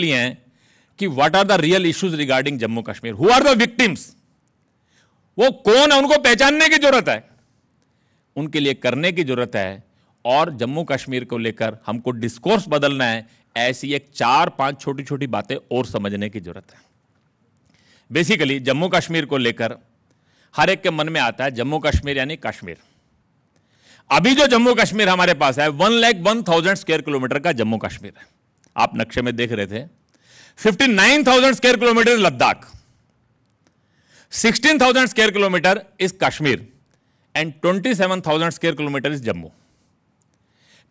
लिए हैं कि what are the real issues regarding Jammu Kashmir who are the victims वो कौन है उनको पहचानने की जरूरत है उनके लिए करने की जरूरत है और जम्मू कश्मीर को लेकर हमको डिस्कोर्स बदलना है ऐसी एक चार पांच छोटी छोटी बातें और समझने की जरूरत है बेसिकली जम्मू कश्मीर को लेकर हर एक के मन में आता है जम्मू कश्मीर यानी कश्मीर अभी जो जम्मू कश्मीर हमारे पास है one lakh one thousand square kilometer का जम्मू कश्मीर है आप नक्शे में देख रहे थे 59,000 square kilometer Ladakh 16,000 square kilometer is Kashmir and 27,000 square kilometer is Jammu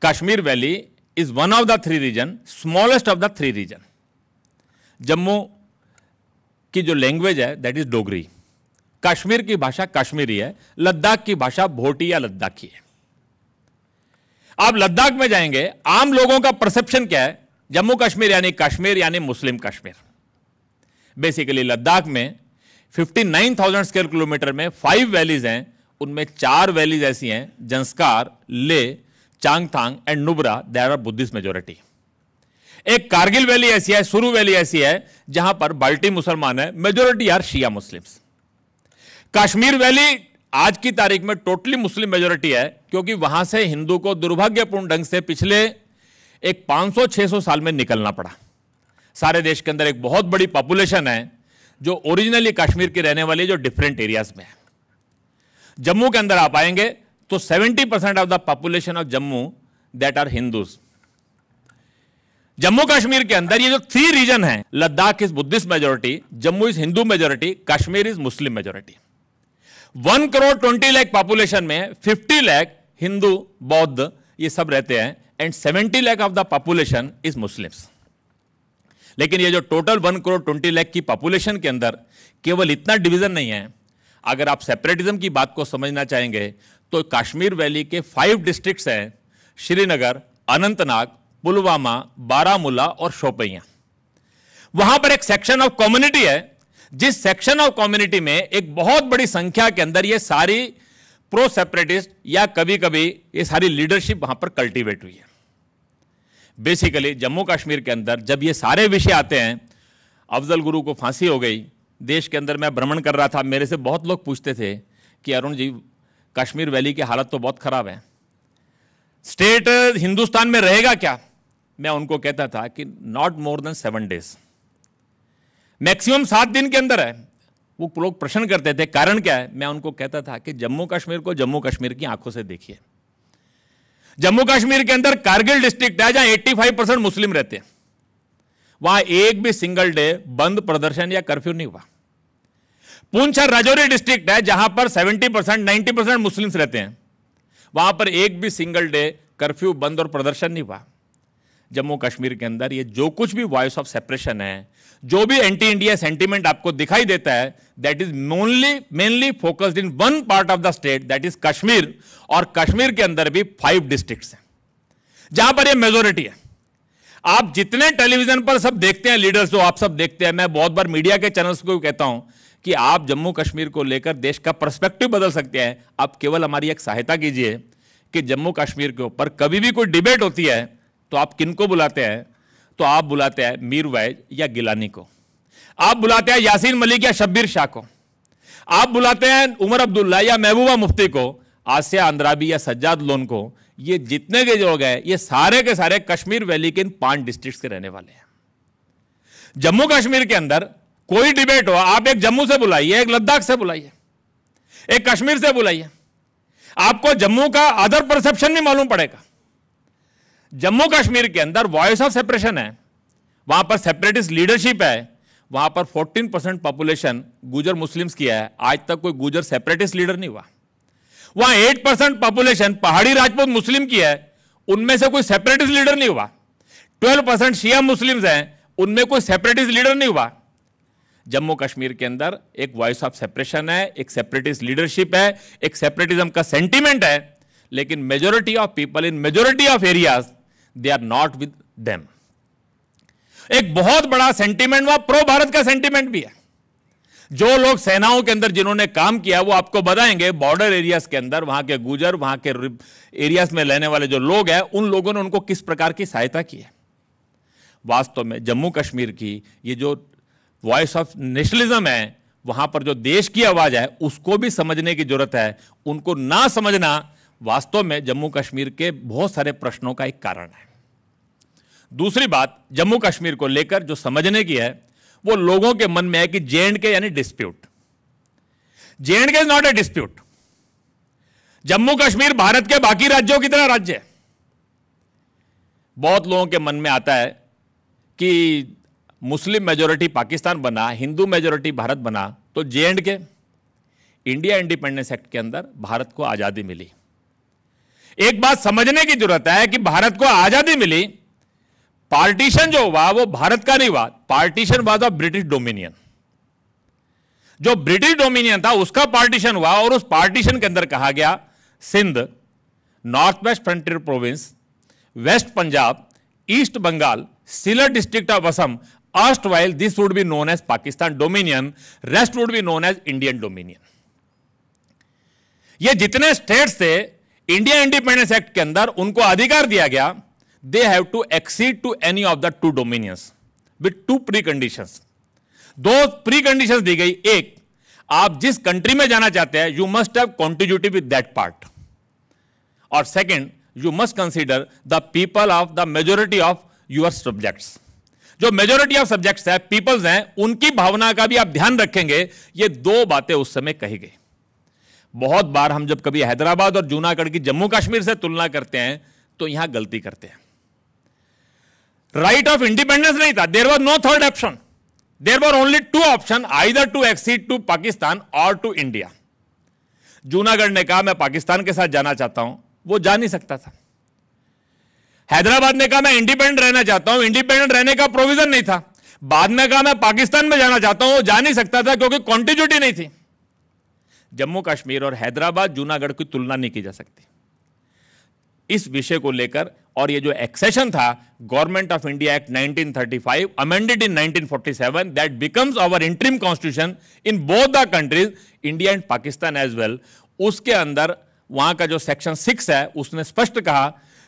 Kashmir valley is one of the three region smallest of the three region Jammu की जो लैंग्वेज है दैट इज डोगरी कश्मीर की भाषा कश्मीरी है लद्दाख की भाषा भोटी या लद्दाखी है आप लद्दाख में जाएंगे आम लोगों का परसेप्शन क्या है जम्मू कश्मीर यानी कश्मीर यानी मुस्लिम कश्मीर बेसिकली लद्दाख में 59,000 स्क्वायर किलोमीटर में फाइव वैलीज हैं उनमें चार वैलीज ऐसी हैं Zanskar Leh Changthang and Nubra there are Buddhist majority एक कारगिल वैली ऐसी है सुरू वैली ऐसी है जहां पर बाल्टी मुसलमान है majority are Shia Muslims Kashmir valley आज की तारीख में टोटली मुस्लिम मेजोरिटी है क्योंकि वहां से हिंदू को दुर्भाग्यपूर्ण ढंग से पिछले एक 500-600 साल में निकलना पड़ा सारे देश के अंदर एक बहुत बड़ी पॉपुलेशन है जो ओरिजिनली कश्मीर की रहने वाली जो डिफरेंट एरियाज में है जम्मू के अंदर आप आएंगे तो 70 percent of the population of Jammu that are Hindus Jammu Kashmir के अंदर ये जो थ्री रीजन है Ladakh is Buddhist majority Jammu is Hindu majority Kashmir is Muslim majority one crore twenty lakh population में फिफ्टी लैख हिंदू बौद्ध ये सब रहते हैं and seventy lakh of the population is Muslims लेकिन ये जो total one crore twenty lakh की पॉपुलेशन के अंदर केवल इतना डिवीज़न नहीं है अगर आप सेपरेटिज्म की बात को समझना चाहेंगे तो कश्मीर वैली के फाइव डिस्ट्रिक्ट्स हैं श्रीनगर अनंतनाग पुलवामा बारामूला और शोपिया वहां पर एक सेक्शन ऑफ कम्युनिटी है जिस सेक्शन ऑफ कम्युनिटी में एक बहुत बड़ी संख्या के अंदर ये सारी प्रो सेपरेटिस्ट या कभी कभी ये सारी लीडरशिप वहां पर कल्टीवेट हुई है बेसिकली जम्मू कश्मीर के अंदर जब ये सारे विषय आते हैं अफजल गुरु को फांसी हो गई देश के अंदर मैं भ्रमण कर रहा था मेरे से बहुत लोग पूछते थे कि अरुण जी कश्मीर वैली की हालत तो बहुत ख़राब है स्टेट हिंदुस्तान में रहेगा क्या मैं उनको कहता था कि not more than seven days maximum सात दिन के अंदर है वो लोग प्रश्न करते थे कारण क्या है मैं उनको कहता था कि जम्मू कश्मीर को जम्मू कश्मीर की आंखों से देखिए जम्मू कश्मीर के अंदर कारगिल डिस्ट्रिक्ट है जहां 85 परसेंट मुस्लिम रहते हैं वहां एक भी सिंगल डे बंद प्रदर्शन या कर्फ्यू नहीं हुआ पूंछ और राजौरी डिस्ट्रिक्ट है जहां पर 70 परसेंट नाइन्टी परसेंट मुस्लिम रहते हैं वहां पर एक भी सिंगल डे कर्फ्यू बंद और प्रदर्शन नहीं हुआ जम्मू कश्मीर के अंदर ये जो कुछ भी वॉइस ऑफ सेपरेशन है जो भी एंटी इंडिया सेंटीमेंट आपको दिखाई देता है that is mainly mainly focused in one part of the state that is Kashmir और कश्मीर के अंदर भी फाइव डिस्ट्रिक्ट हैं जहां पर यह मेजोरिटी है आप जितने टेलीविजन पर सब देखते हैं लीडर्स जो आप सब देखते हैं मैं बहुत बार मीडिया के चैनल्स को कहता हूं कि आप जम्मू कश्मीर को लेकर देश का पर्सपेक्टिव बदल सकते हैं आप केवल हमारी एक सहायता कीजिए कि जम्मू कश्मीर के ऊपर कभी भी कोई डिबेट होती है तो आप किनको बुलाते हैं तो आप बुलाते हैं मीर वैज या गिलानी को आप बुलाते हैं यासीन मलिक या शब्बीर शाह को आप बुलाते हैं उमर अब्दुल्ला या महबूबा मुफ्ती को आसिया अंद्राबी या सज्जाद लोन को ये जितने के लोग हैं ये सारे के सारे कश्मीर वैली के इन पांच डिस्ट्रिक्ट के रहने वाले हैं जम्मू कश्मीर के अंदर कोई डिबेट हो आप एक जम्मू से बुलाइए एक लद्दाख से बुलाइए एक कश्मीर से बुलाइए आपको जम्मू का अदर परसेप्शन भी मालूम पड़ेगा जम्मू कश्मीर के अंदर वॉइस ऑफ सेपरेशन है वहां पर सेपरेटिस्ट लीडरशिप है वहां पर 14 परसेंट पॉपुलेशन गुजर मुस्लिम्स की है आज तक कोई गुजर सेपरेटिस्ट लीडर नहीं हुआ वहां 8 परसेंट पॉपुलेशन पहाड़ी राजपूत मुस्लिम की है उनमें से कोई सेपरेटिस्ट लीडर नहीं हुआ 12 परसेंट शिया मुस्लिम्स हैं उनमें कोई सेपरेटिस्ट लीडर नहीं हुआ जम्मू कश्मीर के अंदर एक वॉइस ऑफ सेपरेशन है एक सेपरेटिस्ट लीडरशिप है एक सेपरेटिज्म का सेंटिमेंट है लेकिन majority of people in majority of areas they are not with them एक बहुत बड़ा सेंटीमेंट वहां प्रो भारत का सेंटीमेंट भी है जो लोग सेनाओं के अंदर जिन्होंने काम किया वो आपको बताएंगे बॉर्डर एरियाज के अंदर वहां के गुजर वहां के एरियाज में रहने वाले जो लोग हैं उन लोगों ने उनको किस प्रकार की सहायता की है वास्तव में जम्मू कश्मीर की ये जो वॉइस ऑफ नेशनलिज्म है वहां पर जो देश की आवाज है उसको भी समझने की जरूरत है उनको ना समझना वास्तव में जम्मू कश्मीर के बहुत सारे प्रश्नों का एक कारण है दूसरी बात जम्मू कश्मीर को लेकर जो समझने की है वो लोगों के मन में है कि जे एंड के यानी dispute J and K is not a dispute Jammu Kashmir Bharat के बाकी राज्यों की तरह राज्य है बहुत लोगों के मन में आता है कि मुस्लिम मेजोरिटी पाकिस्तान बना हिंदू मेजोरिटी भारत बना तो J and K India Independence Act के अंदर भारत को आज़ादी मिली एक बात समझने की जरूरत है कि भारत को आजादी मिली पार्टीशन जो हुआ वो भारत का नहीं हुआ partition was of British dominion जो ब्रिटिश डोमिनियन था उसका पार्टीशन हुआ और उस पार्टीशन के अंदर कहा गया Sindh north west frontier province west Punjab east Bengal Sylhet district of Assam अर्स्ट while this would be known as Pakistan dominion rest would be known as Indian dominion ये जितने स्टेट्स थे इंडिया इंडिपेंडेंस एक्ट के अंदर उनको अधिकार दिया गया they have to accede to any of the two dominions with two precondition दो प्री कंडीशन दी गई एक आप जिस कंट्री में जाना चाहते हैं you must have contiguity with that part और second you must consider the people of the majority of your subjects जो मेजोरिटी ऑफ सब्जेक्ट्स है पीपल्स हैं उनकी भावना का भी आप ध्यान रखेंगे ये दो बातें उस समय कही गई बहुत बार हम जब कभी हैदराबाद और जूनागढ़ की जम्मू कश्मीर से तुलना करते हैं तो यहां गलती करते हैं राइट ऑफ इंडिपेंडेंस नहीं था there was no third option there were only two option either to accede to Pakistan और टू इंडिया जूनागढ़ ने कहा मैं पाकिस्तान के साथ जाना चाहता हूं वो जा नहीं सकता था हैदराबाद ने कहा मैं इंडिपेंडेंट रहना चाहता हूं इंडिपेंडेंट रहने का प्रोविजन नहीं था बाद में कहा मैं पाकिस्तान में जाना चाहता हूं वो जा नहीं सकता था क्योंकि कॉन्टिन्यूटी नहीं थी जम्मू कश्मीर और हैदराबाद जूनागढ़ की तुलना नहीं की जा सकती इस विषय को लेकर और ये जो एक्सेशन था Government of India Act 1935 amended in 1947 that becomes our interim constitution in both the countries India and Pakistan as well उसके अंदर वहां का जो सेक्शन सिक्स है उसने स्पष्ट कहा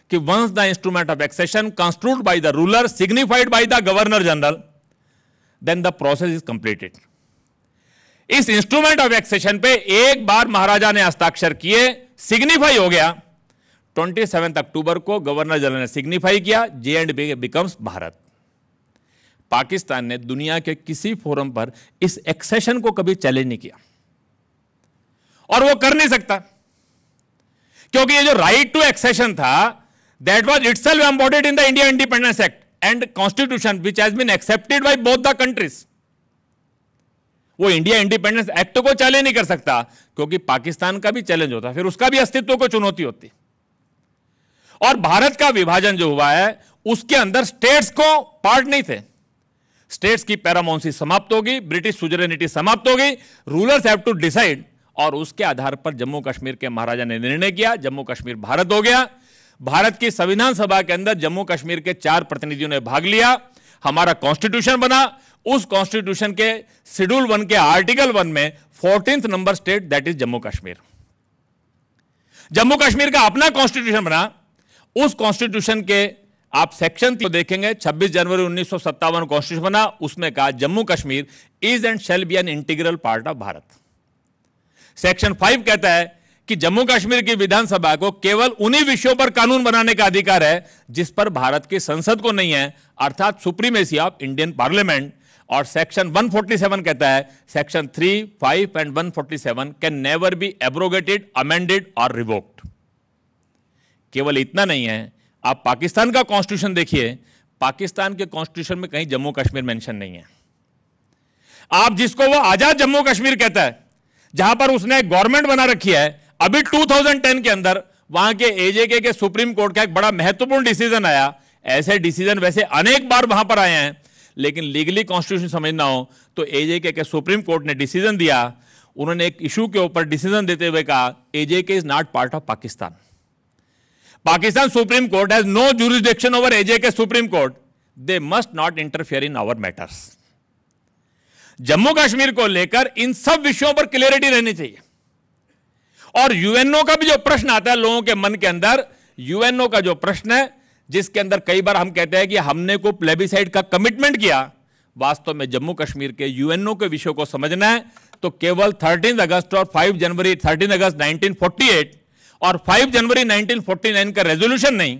कि once the instrument of accession construed by the ruler signified by the governor general then the process is completed इस इंस्ट्रूमेंट ऑफ एक्सेशन पे एक बार महाराजा ने हस्ताक्षर किए सिग्निफाई हो गया ट्वेंटी सेवेंथ अक्टूबर को गवर्नर जनरल ने सिग्निफाई किया J and B becomes Bharat Pakistan ने दुनिया के किसी फोरम पर इस एक्सेशन को कभी चैलेंज नहीं किया और वो कर नहीं सकता क्योंकि ये जो राइट टू एक्सेशन था that was it embodied in the India Independence Act and constitution which has been accepted by both the countries वो इंडिया इंडिपेंडेंस एक्ट को चैलेंज नहीं कर सकता क्योंकि पाकिस्तान का भी चैलेंज होता फिर उसका भी अस्तित्व को चुनौती होती और भारत का विभाजन जो हुआ है उसके अंदर स्टेट्स को पार्ट नहीं थे स्टेट्स की पैरामाउंसी समाप्त होगी ब्रिटिश सुजरेनिटी समाप्त होगी रूलर्स हैव टू डिसाइड और उसके आधार पर जम्मू कश्मीर के महाराजा ने निर्णय किया जम्मू कश्मीर भारत हो गया भारत की संविधान सभा के अंदर जम्मू कश्मीर के चार प्रतिनिधियों ने भाग लिया हमारा कॉन्स्टिट्यूशन बना उस कॉन्स्टिट्यूशन के शेड्यूल वन के आर्टिकल वन में fourteenth number state that is Jammu Kashmir Jammu Kashmir का अपना कॉन्स्टिट्यूशन बना उस कॉन्स्टिट्यूशन के आप सेक्शन तो देखेंगे 26 जनवरी उन्नीस कॉन्स्टिट्यूशन बना उसमें कहा Jammu Kashmir is and shall be an integral part of Bharat section five कहता है कि जम्मू कश्मीर की विधानसभा को केवल उन्हीं विषयों पर कानून बनाने का अधिकार है जिस पर भारत की संसद को नहीं है अर्थात सुप्रीमेसी ऑफ इंडियन पार्लियामेंट और सेक्शन 147 कहता है section 3, 5 and 147 can never be abrogated amended और रिवोक्ड केवल इतना नहीं है आप पाकिस्तान का कॉन्स्टिट्यूशन देखिए पाकिस्तान के कॉन्स्टिट्यूशन में कहीं जम्मू कश्मीर मेंशन नहीं है आप जिसको वो आजाद जम्मू कश्मीर कहता है जहां पर उसने एक गवर्नमेंट बना रखी है अभी 2010 के अंदर वहां के एजेके के सुप्रीम कोर्ट का एक बड़ा महत्वपूर्ण डिसीजन आया ऐसे डिसीजन वैसे अनेक बार वहां पर आए हैं लेकिन लीगली कॉन्स्टिट्यूशन समझना हो तो एजे के, के सुप्रीम कोर्ट ने डिसीजन दिया उन्होंने एक इशू के ऊपर डिसीजन देते हुए कहा AJ K is not part of Pakistan Pakistan supreme court has no jurisdiction over AJ K supreme court they must not interfere in our matters Jammu Kashmir को लेकर इन सब विषयों पर क्लियरिटी रहनी चाहिए और यूएनओ का भी जो प्रश्न आता है लोगों के मन के अंदर यूएनओ का जो प्रश्न है जिसके अंदर कई बार हम कहते हैं कि हमने को प्लेबिसाइड का कमिटमेंट किया वास्तव में जम्मू कश्मीर के यूएनओ के विषय को समझना है तो केवल थर्टीन अगस्त और 5 जनवरी थर्टीन अगस्त 1948 और 5 जनवरी 1949 का रेजोल्यूशन नहीं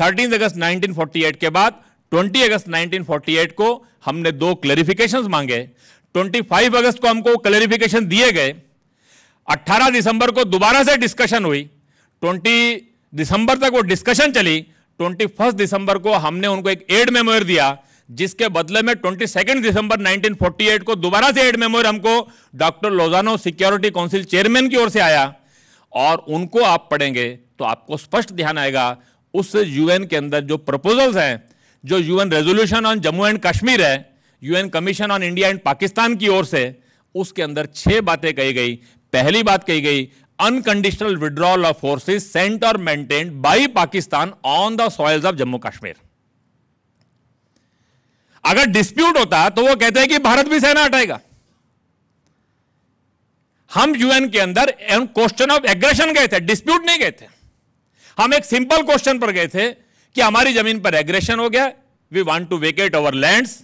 थर्टीन अगस्त 1948 के बाद 20 अगस्त 1948 को हमने दो क्लेरिफिकेशन मांगे 25 अगस्त को हमको क्लेरिफिकेशन दिए गए 18 दिसंबर को दोबारा से डिस्कशन हुई 20 दिसंबर तक वो डिस्कशन चली ट्वेंटी फर्स्ट दिसंबर को हमने उनको एक एड मेमोर दिया जिसके बदले में ट्वेंटी सेकेंड दिसंबर 1948 को दोबारा से एड मेमोर हमको doctor Lozano security council chairman की ओर से आया और उनको आप पढ़ेंगे तो आपको स्पष्ट ध्यान आएगा उस यूएन के अंदर जो प्रपोजल्स हैं जो UN resolution on Jammu and Kashmir है UN commission on India and Pakistan की ओर से उसके अंदर छह बातें कही गई पहली बात कही गई unconditional withdrawal of forces sent और maintained by Pakistan on the soils of Jammu Kashmir अगर डिस्प्यूट होता तो वो कहते हैं कि भारत भी सेना हटाएगा हम यूएन के अंदर क्वेश्चन ऑफ एग्रेशन गए थे डिस्प्यूट नहीं गए थे हम एक सिंपल क्वेश्चन पर गए थे कि हमारी जमीन पर एग्रेशन हो गया we want to vacate our lands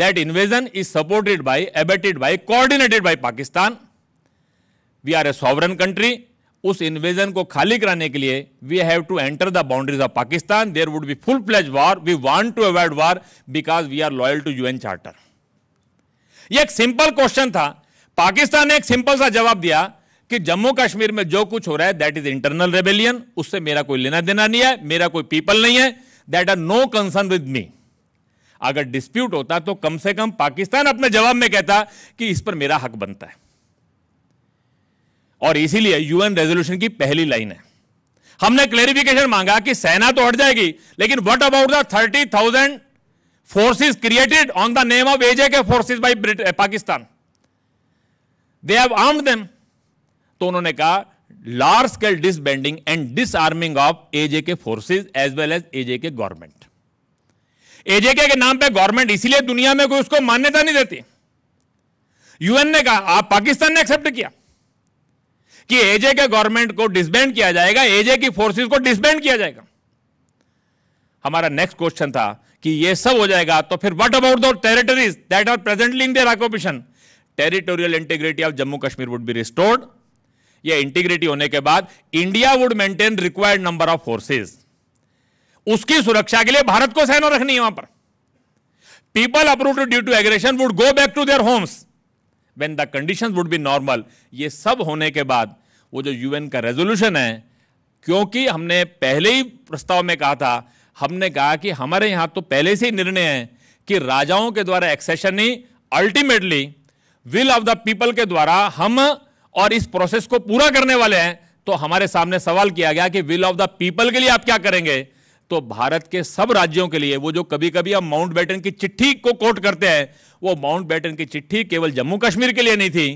that invasion is supported by abetted by coordinated by Pakistan we are a sovereign country उस इन्वेजन को खाली कराने के लिए we have to enter the boundaries of Pakistan there would be full pledge war we want to avoid war because we are loyal to UN charter यह एक simple question था पाकिस्तान ने एक सिंपल सा जवाब दिया कि जम्मू कश्मीर में जो कुछ हो रहा है दैट इज इंटरनल रेबेलियन उससे मेरा कोई लेना देना नहीं है मेरा कोई पीपल नहीं है that are no concern with me अगर डिस्प्यूट होता तो कम से कम पाकिस्तान अपने जवाब में कहता कि इस पर मेरा हक बनता है और इसीलिए यूएन रेजोल्यूशन की पहली लाइन है हमने क्लेरिफिकेशन मांगा कि सेना तो हट जाएगी लेकिन what about the thirty thousand forces created on the name of AJ K forces by Pakistan they have arm them तो उन्होंने कहा large scale disbanding and disarming of AJ K forces as well as AJ K government AJK के नाम पे government इसीलिए दुनिया में कोई उसको मान्यता नहीं देती यूएन ने कहा आप पाकिस्तान ने एक्सेप्ट किया कि एजे के गवर्नमेंट को डिसबैंड किया जाएगा एजे की फोर्सेस को डिसबैंड किया जाएगा हमारा नेक्स्ट क्वेश्चन था कि ये सब हो जाएगा तो फिर what about those territories that are presently in their occupation territorial integrity of Jammu Kashmir would be restored यह इंटीग्रिटी होने के बाद India would maintain required number of forces उसकी सुरक्षा के लिए भारत को सेना रखनी है वहां पर people uproot due to aggression would go back to their homes when the condition would be normal ये सब होने के बाद वो जो यूएन का रेजोल्यूशन है क्योंकि हमने पहले ही प्रस्ताव में कहा था हमने कहा कि हमारे यहां तो पहले से ही निर्णय है कि राजाओं के द्वारा एक्सेशन ही ultimately will of the people के द्वारा हम और इस प्रोसेस को पूरा करने वाले हैं तो हमारे सामने सवाल किया गया कि विल ऑफ द पीपल के लिए आप क्या करेंगे तो भारत के सब राज्यों के लिए वो जो कभी कभी हम माउंट बैटन की चिट्ठी को कोट करते हैं वो माउंट बैटन की चिट्ठी केवल जम्मू कश्मीर के लिए नहीं थी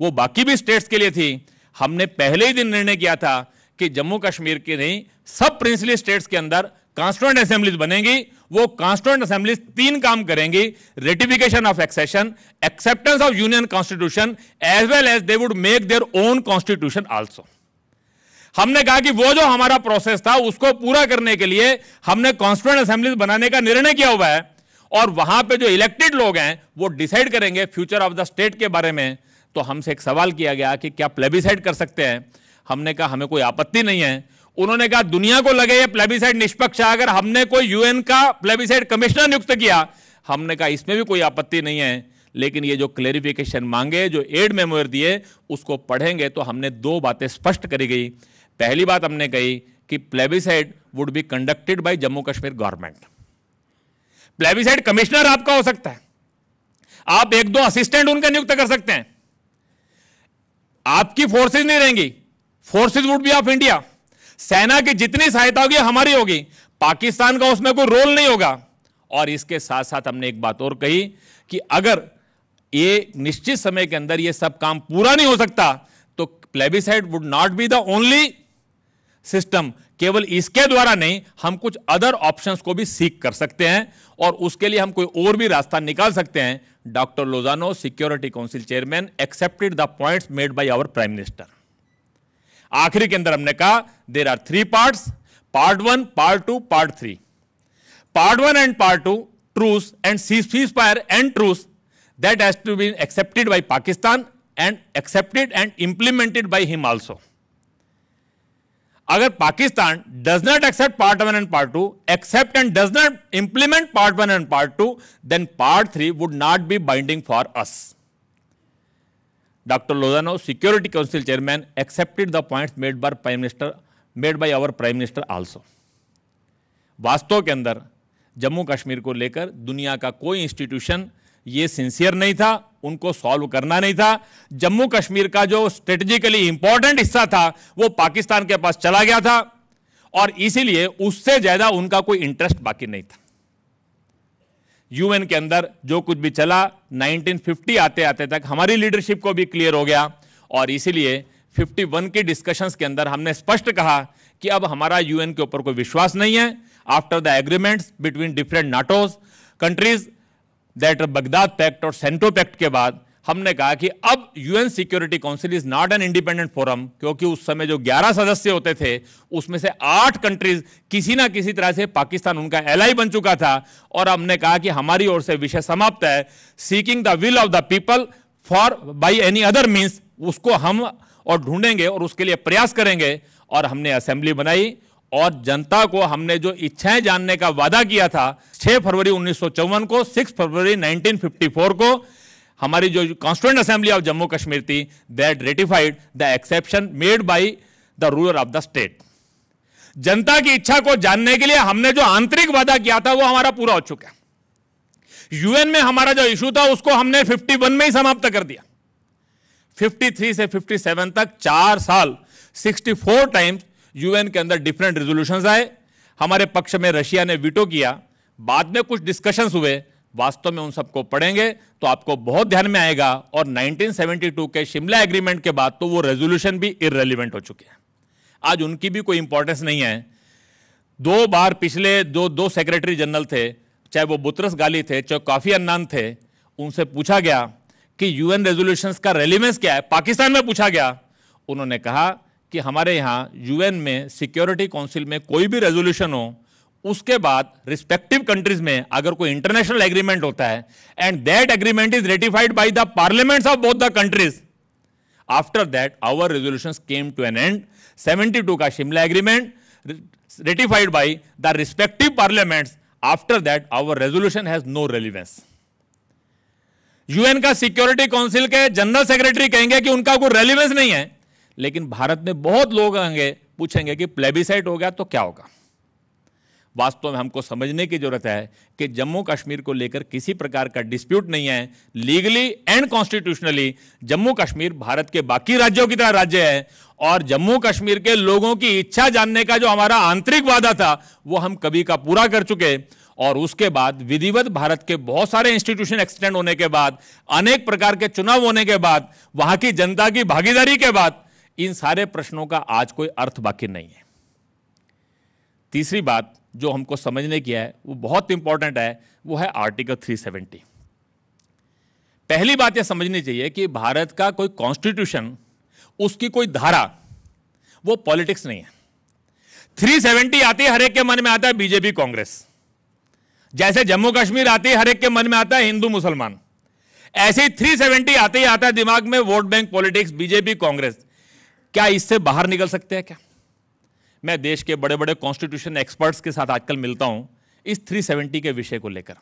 वो बाकी भी स्टेट्स के लिए थी हमने पहले ही दिन निर्णय किया था कि जम्मू कश्मीर के नहीं सब प्रिंसली स्टेट्स के अंदर कॉन्स्टिट्यूंट असेंबलीज बनेंगी वो कॉन्स्टिट्यूंट असेंबलीज तीन काम करेंगी ratification of accession acceptance of union constitution as well as they would make their own constitution also हमने कहा कि वो जो हमारा प्रोसेस था उसको पूरा करने के लिए हमने कॉन्स्टिट्यूंट असेंबलीज बनाने का निर्णय किया हुआ है और वहां पे जो इलेक्टेड लोग हैं वो डिसाइड करेंगे फ्यूचर ऑफ द स्टेट के बारे में तो हमसे एक सवाल किया गया कि क्या प्लेबिसाइड कर सकते हैं हमने कहा हमें कोई आपत्ति नहीं है उन्होंने कहा दुनिया को लगे ये प्लेबिसाइड निष्पक्ष है अगर हमने कोई यूएन का प्लेबिसाइड कमिश्नर नियुक्त किया हमने कहा इसमें भी कोई आपत्ति नहीं है लेकिन ये जो क्लेरिफिकेशन मांगे जो एड मेमोर दिए उसको पढ़ेंगे तो हमने दो बातें स्पष्ट करी गई पहली बात हमने कही कि plebiscite would be conducted by Jammu Kashmir government plebiscite commissioner आपका हो सकता है आप एक दो असिस्टेंट उनका नियुक्त कर सकते हैं आपकी फोर्सेज नहीं रहेंगी forces would be of India सेना की जितनी सहायता होगी हमारी होगी पाकिस्तान का उसमें कोई रोल नहीं होगा और इसके साथ साथ हमने एक बात और कही कि अगर ये निश्चित समय के अंदर ये सब काम पूरा नहीं हो सकता तो plebiscite would not be the only system केवल इसके द्वारा नहीं हम कुछ अदर ऑप्शंस को भी सीख कर सकते हैं और उसके लिए हम कोई और भी रास्ता निकाल सकते हैं Dr. Lozano, Security Council Chairman, accepted the points made by our Prime Minister. आखिरी के अंदर हमने कहा there are three part part one part two Part three part one and part two truce and ceasefire and that has to be accepted by Pakistan and accepted and implemented by him also. अगर Pakistan does not accept part one and part two accept and does not implement part one and part two then part three would not be binding for us doctor Lozano security council chairman accepted the point made by prime minister made by our prime minister also वास्तव के अंदर जम्मू कश्मीर को लेकर दुनिया का कोई institution ये sincere नहीं था उनको सॉल्व करना नहीं था जम्मू कश्मीर का जो स्ट्रेटेजिकली इंपॉर्टेंट हिस्सा था वो पाकिस्तान के पास चला गया था और इसीलिए उससे ज्यादा उनका कोई इंटरेस्ट बाकी नहीं था यूएन के अंदर जो कुछ भी चला 1950 आते आते तक हमारी लीडरशिप को भी क्लियर हो गया और इसीलिए 51 की डिस्कशंस के अंदर हमने स्पष्ट कहा कि अब हमारा यूएन के ऊपर कोई विश्वास नहीं है after the agreements between different NATOs countries that Baghdad pact और सेंटो पैक्ट के बाद हमने कहा कि अब UN security council is not an independent forum क्योंकि उस समय जो 11 सदस्य होते थे उसमें से आठ कंट्रीज किसी ना किसी तरह से पाकिस्तान उनका एलआई बन चुका था और हमने कहा कि हमारी ओर से विषय समाप्त है seeking the will of the people for by any other means उसको हम और ढूंढेंगे और उसके लिए प्रयास करेंगे और हमने असेंबली बनाई और जनता को हमने जो इच्छाएं जानने का वादा किया था 6 फरवरी उन्नीस को 6 फरवरी 1954 को हमारी जो constituent assembly of Jammu Kashmir थी that ratified the exception made by the ruler of the state जनता की इच्छा को जानने के लिए हमने जो आंतरिक वादा किया था वो हमारा पूरा हो चुका है यूएन में हमारा जो इशू था उसको हमने 51 में ही समाप्त कर दिया 53 से 57 तक चार साल 64 टाइम्स यूएन के अंदर डिफरेंट रेजोल्यूशन आए हमारे पक्ष में रशिया ने वीटो किया बाद में कुछ डिस्कशंस हुए वास्तव में उन सबको पढ़ेंगे तो आपको बहुत ध्यान में आएगा और 1972 के शिमला एग्रीमेंट के बाद तो वो रेजोल्यूशन भी इरेलीवेंट हो चुके हैं आज उनकी भी कोई इंपॉर्टेंस नहीं है दो बार पिछले जो दो सेक्रेटरी जनरल थे चाहे वो बुतरस गाली थे चाहे काफ़ी अन्नान थे उनसे पूछा गया कि यूएन रेजोल्यूशंस का रेलिवेंस क्या है पाकिस्तान में पूछा गया उन्होंने कहा कि हमारे यहाँ यूएन में सिक्योरिटी काउंसिल में कोई भी रेजोल्यूशन हो उसके बाद रिस्पेक्टिव कंट्रीज में अगर कोई इंटरनेशनल एग्रीमेंट होता है and that agreement is ratified by the parliaments of both the countries after that our resolution came to an end 72 का Shimla agreement ratified by the respective parliaments after that our resolution has no relevance UN का security council के general secretary कहेंगे कि उनका कोई relevance नहीं है लेकिन भारत में बहुत लोग आएंगे पूछेंगे कि प्लेबिसाइट हो गया तो क्या होगा वास्तव में हमको समझने की जरूरत है कि जम्मू कश्मीर को लेकर किसी प्रकार का डिस्प्यूट नहीं है legally and constitutionally Jammu Kashmir Bharat के बाकी राज्यों की तरह राज्य है और जम्मू कश्मीर के लोगों की इच्छा जानने का जो हमारा आंतरिक वादा था वो हम कभी का पूरा कर चुके और उसके बाद विधिवत भारत के बहुत सारे इंस्टीट्यूशन एक्सटेंड होने के बाद अनेक प्रकार के चुनाव होने के बाद वहां की जनता की भागीदारी के बाद इन सारे प्रश्नों का आज कोई अर्थ बाकी नहीं है तीसरी बात जो हमको समझने की है वो बहुत इंपॉर्टेंट है वो है आर्टिकल 370 पहली बात यह समझनी चाहिए कि भारत का कोई कॉन्स्टिट्यूशन उसकी कोई धारा वो पॉलिटिक्स नहीं है 370 आती है हर एक के मन में आता है बीजेपी कांग्रेस जैसे जम्मू कश्मीर आती है हर एक के मन में आता है हिंदू मुसलमान ऐसे ही 370 आते ही आता है दिमाग में vote bank politics BJP Congress क्या इससे बाहर निकल सकते हैं क्या मैं देश के बड़े बड़े कॉन्स्टिट्यूशन एक्सपर्ट्स के साथ आजकल मिलता हूं इस 370 के विषय को लेकर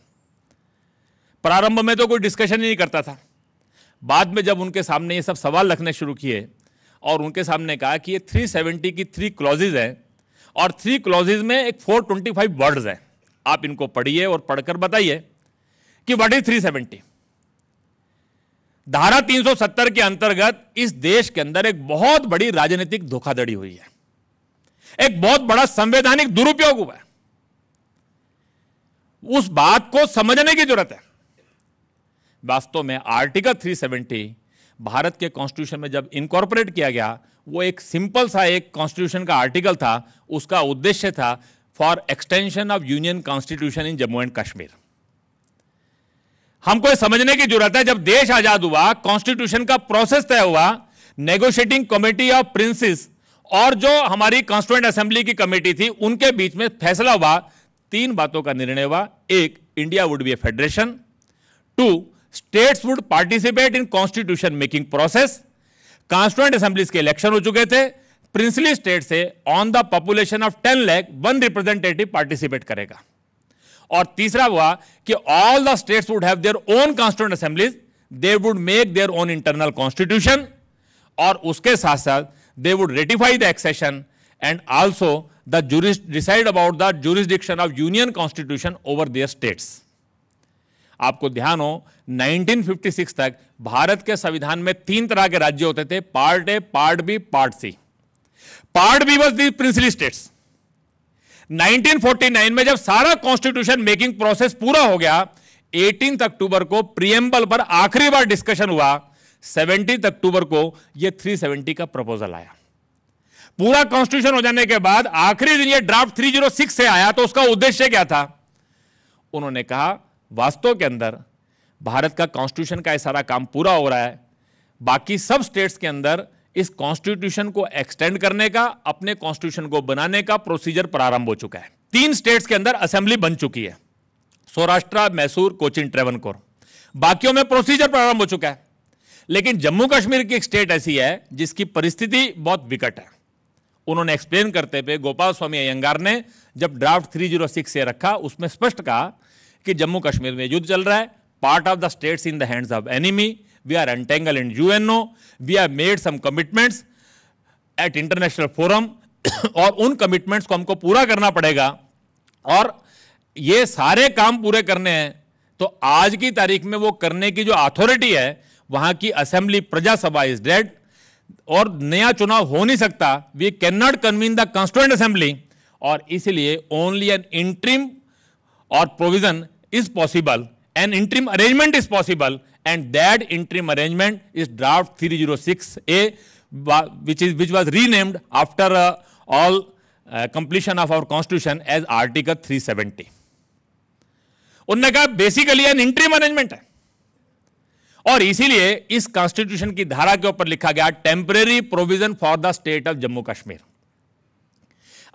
प्रारंभ में तो कोई डिस्कशन ही नहीं करता था बाद में जब उनके सामने ये सब सवाल रखने शुरू किए और उनके सामने कहा कि ये 370 की थ्री क्लॉजेज हैं और थ्री क्लॉजेज में एक 425 वर्ड्स हैं आप इनको पढ़िए और पढ़कर बताइए कि वट इज सेवेंटी धारा 370 के अंतर्गत इस देश के अंदर एक बहुत बड़ी राजनीतिक धोखाधड़ी हुई है एक बहुत बड़ा संवैधानिक दुरुपयोग हुआ है उस बात को समझने की जरूरत है वास्तव में आर्टिकल 370 भारत के कॉन्स्टिट्यूशन में जब इनकॉर्पोरेट किया गया वो एक सिंपल सा एक कॉन्स्टिट्यूशन का आर्टिकल था उसका उद्देश्य था for extension of union constitution in Jammu and Kashmir हमको समझने की जरूरत है जब देश आजाद हुआ कॉन्स्टिट्यूशन का प्रोसेस तय हुआ नेगोशिएटिंग कमेटी ऑफ प्रिंसेस और जो हमारी कॉन्स्टिट्यूंट असेंबली की कमेटी थी उनके बीच में फैसला हुआ तीन बातों का निर्णय हुआ एक India would be a federation two states would participate in constitution making process constituent assemblies के इलेक्शन हो चुके थे प्रिंसली स्टेट से on the population of ten lakh one representative participate करेगा और तीसरा हुआ कि all the states would have their own constituent assemblies they would make their own internal constitution और उसके साथ साथ they would ratify the accession and also the juris decide about the jurisdiction of union constitution over their states आपको ध्यान हो 1956 तक भारत के संविधान में तीन तरह के राज्य होते थे part A part B part C part B was the princely states 1949 में जब सारा कॉन्स्टिट्यूशन मेकिंग प्रोसेस पूरा हो गया 18 अक्टूबर को प्रियम्बल पर आखिरी बार डिस्कशन हुआ 17 अक्टूबर को ये 370 का प्रपोजल आया पूरा कॉन्स्टिट्यूशन हो जाने के बाद आखिरी दिन यह ड्राफ्ट 306 से आया तो उसका उद्देश्य क्या था उन्होंने कहा वास्तव के अंदर भारत का कॉन्स्टिट्यूशन का यह सारा काम पूरा हो रहा है बाकी सब स्टेट्स के अंदर इस कॉन्स्टिट्यूशन को एक्सटेंड करने का अपने कॉन्स्टिट्यूशन को बनाने का प्रोसीजर प्रारंभ हो चुका है तीन स्टेट्स के अंदर असेंबली बन चुकी है सौराष्ट्र मैसूर कोचिन कोर बाकियों में प्रोसीजर प्रारंभ हो चुका है लेकिन जम्मू कश्मीर की एक स्टेट ऐसी है जिसकी परिस्थिति बहुत विकट है उन्होंने एक्सप्लेन करते हुए गोपाल स्वामी अयंगार ने जब ड्राफ्ट 306 से रखा उसमें स्पष्ट कहा कि जम्मू कश्मीर में युद्ध चल रहा है part of the states in the hands of enemy we are entangled in UNO, we have made some commitments at international forum और उन commitments को हमको पूरा करना पड़ेगा और ये सारे काम पूरे करने हैं तो आज की तारीख में वो करने की जो अथॉरिटी है वहां की असेंबली प्रजा सभा इज डेड और नया चुनाव हो नहीं सकता we can not convene the constituent assembly और इसलिए ओनली एन इंट्रीम और provision is possible an interim arrangement is possible and that interim arrangement is draft 306A which is which was renamed after uh, all uh, completion of our constitution as article 370 उन्होंने कहा basically N interim arrangement है और इसीलिए इस constitution की धारा के ऊपर लिखा गया temporary provision for the state of Jammu Kashmir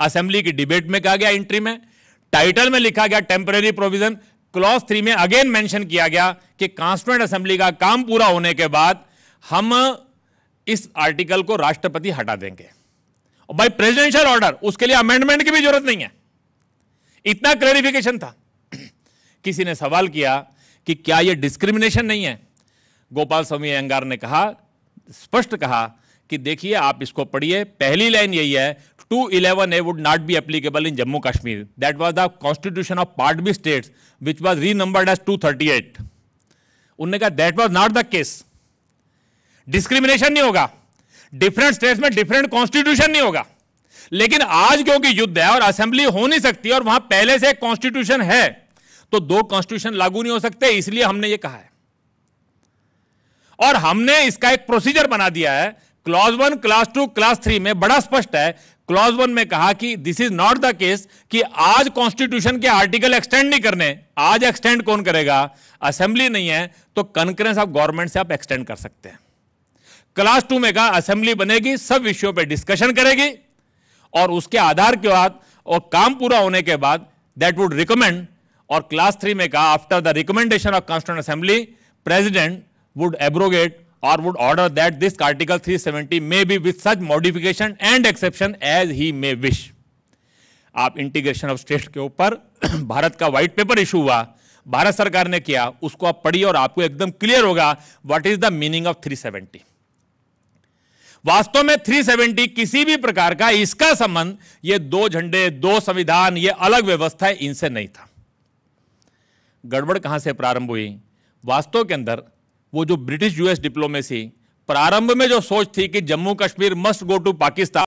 assembly की डिबेट में कहा गया इंट्री में टाइटल में लिखा गया टेम्परेरी प्रोविजन क्लॉज थ्री में अगेन मेंशन किया गया कि कॉन्स्टिट्यूंट असेंबली का काम पूरा होने के बाद हम इस आर्टिकल को राष्ट्रपति हटा देंगे और बाय प्रेसिडेंशियल ऑर्डर उसके लिए अमेंडमेंट की भी जरूरत नहीं है इतना क्लरिफिकेशन था किसी ने सवाल किया कि क्या यह डिस्क्रिमिनेशन नहीं है गोपाल स्वामी अयंगार ने कहा स्पष्ट कहा कि देखिए आप इसको पढ़िए पहली लाइन यही है be applicable in Jammu Kashmir that was the constitution of part B state which was री which as to thirty eight उन्होंने कहा that was not the case discrimination नहीं होगा डिफरेंट स्टेट्स में डिफरेंट कॉन्स्टिट्यूशन नहीं होगा लेकिन आज क्योंकि युद्ध है और असेंबली हो नहीं सकती और वहां पहले से एक कॉन्स्टिट्यूशन है तो दो कॉन्स्टिट्यूशन लागू नहीं हो सकते इसलिए हमने ये कहा है और हमने इसका एक प्रोसीजर बना दिया है class one class two class three में बड़ा स्पष्ट है क्लॉज वन में कहा कि this is not the case कि आज कॉन्स्टिट्यूशन के आर्टिकल एक्सटेंड नहीं करने आज एक्सटेंड कौन करेगा असेंबली नहीं है तो कंक्रेंस ऑफ गवर्नमेंट से आप एक्सटेंड कर सकते हैं क्लास टू में कहा असेंबली बनेगी सब विषयों पर डिस्कशन करेगी और उसके आधार के बाद और काम पूरा होने के बाद दैट वुड रिकमेंड और क्लास थ्री में कहा after the recommendation of constituent assembly president would abrogate or would order that this article 370 may be with such modification and exception as he may wish आप integration of state के ऊपर भारत का white paper issue हुआ भारत सरकार ने किया उसको आप पढ़िए और आपको एकदम क्लियर होगा what is the meaning of 370 वास्तव में 370 किसी भी प्रकार का इसका संबंध ये दो झंडे दो संविधान ये अलग व्यवस्था है इनसे नहीं था गड़बड़ कहां से प्रारंभ हुई वास्तव के अंदर वो जो ब्रिटिश यूएस डिप्लोमेसी प्रारंभ में जो सोच थी कि Jammu Kashmir must go to Pakistan